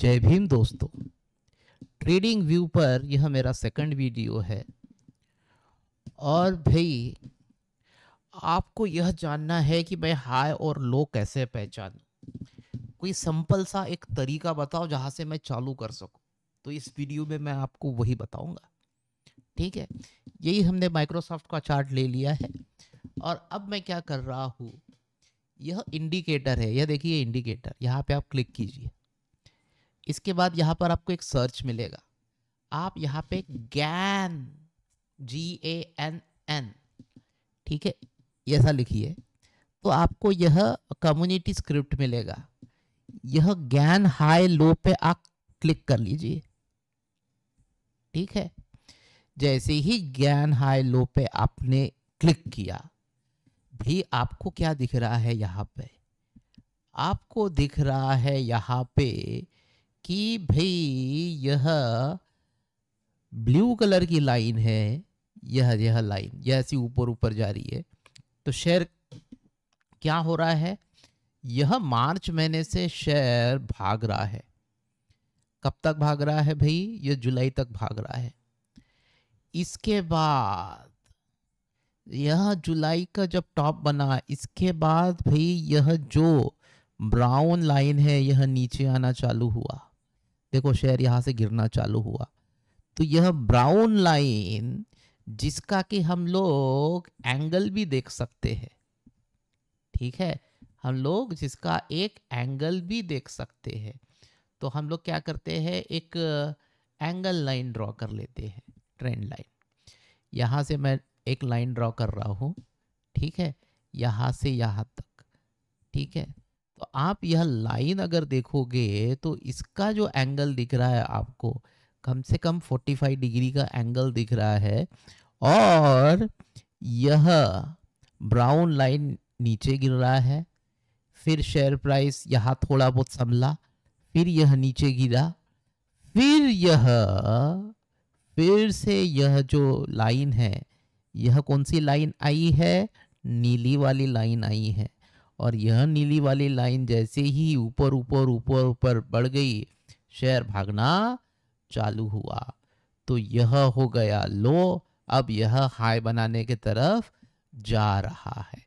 जय भीम दोस्तों trading view पर यह मेरा सेकंड वीडियो है और भाई आपको यह जानना है कि मैं हाई और लो कैसे पहचानूं कोई सिंपल सा एक तरीका बताओ जहां से मैं चालू कर सकूं तो इस वीडियो में मैं आपको वही बताऊंगा ठीक है यही हमने माइक्रोसॉफ्ट का चार्ट ले लिया है और अब मैं क्या कर रहा हूँ यह इंडिकेटर है यह देखिए इंडिकेटर यहाँ पे आप क्लिक कीजिए इसके बाद यहाँ पर आपको एक सर्च मिलेगा आप यहाँ पे गैन जी ए एन एन ठीक है ऐसा लिखिए तो आपको यह कम्युनिटी स्क्रिप्ट मिलेगा यह गैन हाई लो पे आप क्लिक कर लीजिए ठीक है जैसे ही गैन हाई लो पे आपने क्लिक किया भी आपको क्या दिख रहा है यहाँ पे आपको दिख रहा है यहाँ पे कि भाई यह ब्लू कलर की लाइन है यह यह लाइन यह ऐसी ऊपर ऊपर जा रही है तो शेयर क्या हो रहा है यह मार्च महीने से शेयर भाग रहा है कब तक भाग रहा है भाई यह जुलाई तक भाग रहा है इसके बाद यह जुलाई का जब टॉप बना इसके बाद भाई यह जो ब्राउन लाइन है यह नीचे आना चालू हुआ देखो शेयर यहाँ से गिरना चालू हुआ तो यह ब्राउन लाइन जिसका कि हम लोग एंगल भी देख सकते हैं ठीक है हम लोग जिसका एक एंगल भी देख सकते हैं तो हम लोग क्या करते हैं एक एंगल लाइन ड्रॉ कर लेते हैं ट्रेंड लाइन यहाँ से मैं एक लाइन ड्रॉ कर रहा हूँ ठीक है यहाँ से यहाँ तक ठीक है तो आप यह लाइन अगर देखोगे तो इसका जो एंगल दिख रहा है आपको कम से कम 45 डिग्री का एंगल दिख रहा है और यह ब्राउन लाइन नीचे गिर रहा है फिर शेयर प्राइस यहाँ थोड़ा बहुत संभला फिर यह नीचे गिरा फिर यह फिर से यह जो लाइन है यह कौन सी लाइन आई है नीली वाली लाइन आई है और यह नीली वाली लाइन जैसे ही ऊपर ऊपर ऊपर ऊपर बढ़ गई शेयर भागना चालू हुआ तो यह हो गया लो अब यह हाई बनाने के तरफ जा रहा है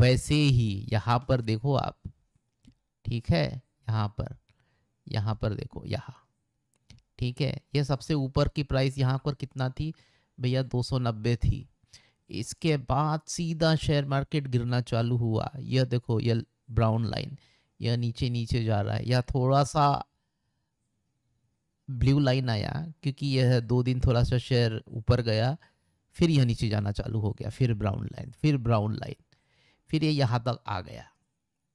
वैसे ही यहाँ पर देखो आप ठीक है यहाँ पर यहाँ पर देखो यहाँ ठीक है यह सबसे ऊपर की प्राइस यहाँ पर कितना थी भैया 290 थी इसके बाद सीधा शेयर मार्केट गिरना चालू हुआ यह देखो यह ब्राउन लाइन यह नीचे नीचे जा रहा है या थोड़ा सा ब्लू लाइन आया क्योंकि यह दो दिन थोड़ा सा शेयर ऊपर गया फिर यह नीचे जाना चालू हो गया फिर ब्राउन लाइन फिर ब्राउन लाइन फिर ये यहाँ तक आ गया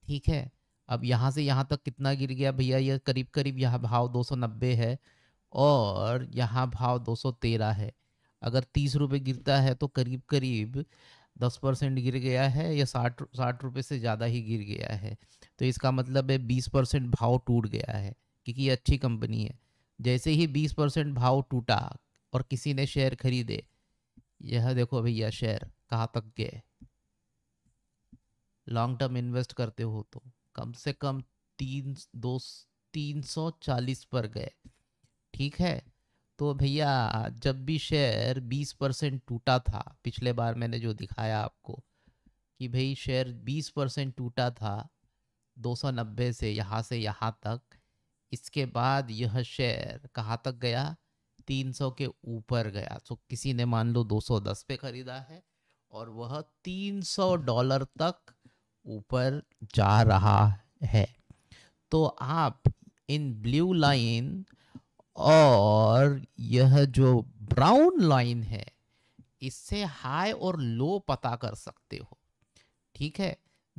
ठीक है अब यहाँ से यहाँ तक कितना गिर गया भैया यह करीब करीब यहाँ भाव दो है और यहाँ भाव दो है अगर तीस रुपये गिरता है तो करीब करीब दस परसेंट गिर गया है या साठ साठ रुपये से ज़्यादा ही गिर गया है तो इसका मतलब है बीस परसेंट भाव टूट गया है क्योंकि ये अच्छी कंपनी है जैसे ही बीस परसेंट भाव टूटा और किसी ने शेयर खरीदे यह देखो भैया शेयर कहाँ तक गए लॉन्ग टर्म इन्वेस्ट करते हो तो कम से कम तीन दो तीन सौ चालीस पर गए ठीक है तो भैया जब भी शेयर 20 परसेंट टूटा था पिछले बार मैंने जो दिखाया आपको कि भाई शेयर 20 परसेंट टूटा था 290 से यहाँ से यहाँ तक इसके बाद यह शेयर कहाँ तक गया 300 के ऊपर गया तो किसी ने मान लो 210 पे ख़रीदा है और वह 300 डॉलर तक ऊपर जा रहा है तो आप इन ब्लू लाइन और यह जो ब्राउन लाइन है इससे हाई और लो पता कर सकते हो ठीक है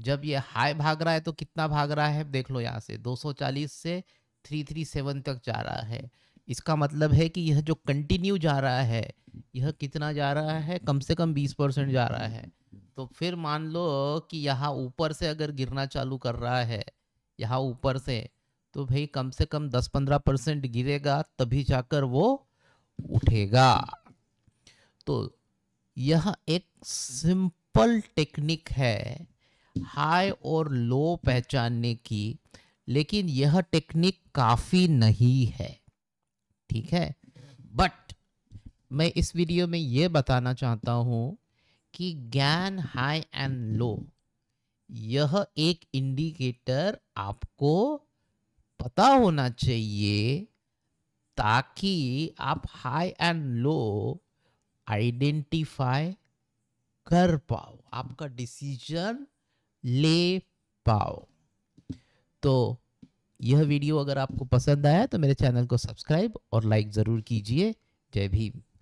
जब ये हाई भाग रहा है तो कितना भाग रहा है देख लो यहाँ से 240 से 337 तक जा रहा है इसका मतलब है कि यह जो कंटिन्यू जा रहा है यह कितना जा रहा है कम से कम 20 परसेंट जा रहा है तो फिर मान लो कि यहाँ ऊपर से अगर गिरना चालू कर रहा है यहाँ ऊपर से तो भाई कम से कम 10-15 परसेंट गिरेगा तभी जाकर वो उठेगा तो यह एक सिंपल टेक्निक है हाई और लो पहचानने की लेकिन यह टेक्निक काफ़ी नहीं है ठीक है बट मैं इस वीडियो में यह बताना चाहता हूं कि ज्ञान हाई एंड लो यह एक इंडिकेटर आपको पता होना चाहिए ताकि आप हाई एंड लो आइडेंटिफाई कर पाओ आपका डिसीजन ले पाओ तो यह वीडियो अगर आपको पसंद आया तो मेरे चैनल को सब्सक्राइब और लाइक ज़रूर कीजिए जय भीम